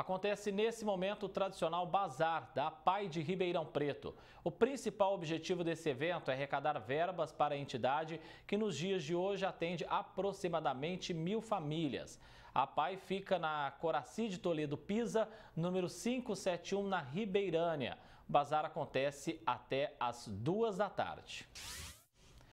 Acontece nesse momento o tradicional bazar da Pai de Ribeirão Preto. O principal objetivo desse evento é arrecadar verbas para a entidade que nos dias de hoje atende aproximadamente mil famílias. A Pai fica na Coraci de Toledo Pisa, número 571, na Ribeirânia. O bazar acontece até às duas da tarde.